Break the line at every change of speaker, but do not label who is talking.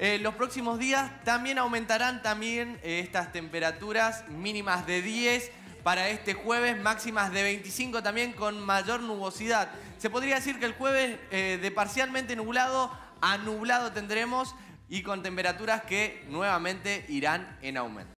Eh, los próximos días también aumentarán también eh, estas temperaturas mínimas de 10 para este jueves, máximas de 25 también con mayor nubosidad. Se podría decir que el jueves eh, de parcialmente nublado a nublado tendremos y con temperaturas que nuevamente irán en aumento.